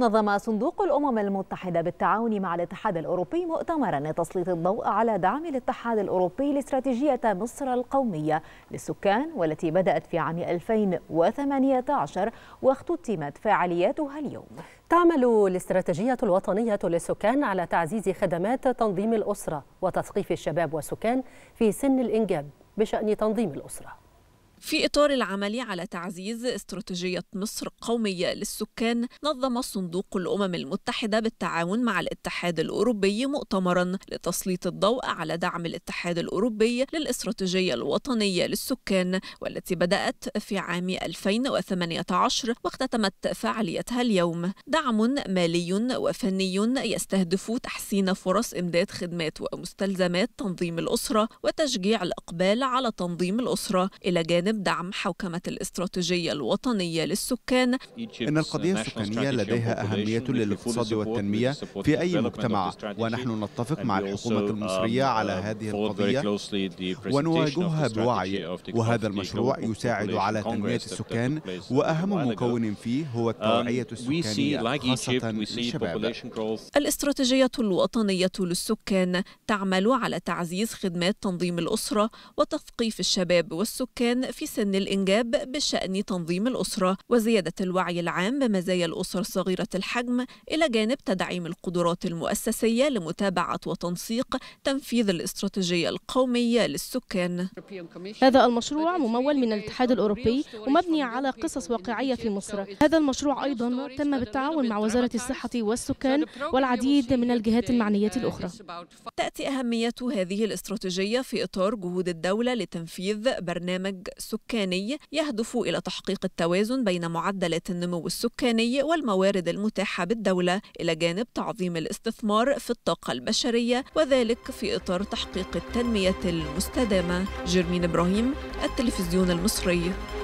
نظم صندوق الأمم المتحدة بالتعاون مع الاتحاد الأوروبي مؤتمرا لتسليط الضوء على دعم الاتحاد الأوروبي لاستراتيجية مصر القومية للسكان والتي بدأت في عام 2018 واختتمت فعالياتها اليوم تعمل الاستراتيجية الوطنية للسكان على تعزيز خدمات تنظيم الأسرة وتثقيف الشباب والسكان في سن الإنجاب بشأن تنظيم الأسرة في إطار العمل على تعزيز استراتيجية مصر قومية للسكان نظم صندوق الأمم المتحدة بالتعاون مع الاتحاد الأوروبي مؤتمرا لتسليط الضوء على دعم الاتحاد الأوروبي للاستراتيجية الوطنية للسكان والتي بدأت في عام 2018 واختتمت فعاليتها اليوم دعم مالي وفني يستهدف تحسين فرص إمداد خدمات ومستلزمات تنظيم الأسرة وتشجيع الإقبال على تنظيم الأسرة إلى جانب بجانب دعم حوكمة الاستراتيجية الوطنية للسكان إن القضية السكانية لديها أهمية للاقتصاد والتنمية في أي مجتمع ونحن نتفق مع الحكومة um, المصرية على uh, هذه القضية ونواجهها بوعي وهذا المشروع يساعد على تنمية السكان وأهم مكون فيه هو um, التوعية السكانية خاصة للشباب الاستراتيجية الوطنية للسكان تعمل على تعزيز خدمات تنظيم الأسرة وتثقيف الشباب والسكان في سن الإنجاب بشأن تنظيم الأسرة وزيادة الوعي العام بمزايا الأسر صغيرة الحجم إلى جانب تدعيم القدرات المؤسسية لمتابعة وتنسيق تنفيذ الاستراتيجية القومية للسكان هذا المشروع ممول من الاتحاد الأوروبي ومبني على قصص واقعية في مصر هذا المشروع أيضا تم بالتعاون مع وزارة الصحة والسكان والعديد من الجهات المعنية الأخرى تأتي أهمية هذه الاستراتيجية في إطار جهود الدولة لتنفيذ برنامج السكاني يهدف إلى تحقيق التوازن بين معدلات النمو السكاني والموارد المتاحة بالدولة إلى جانب تعظيم الاستثمار في الطاقة البشرية وذلك في إطار تحقيق التنمية المستدامة جيرمين إبراهيم التلفزيون المصري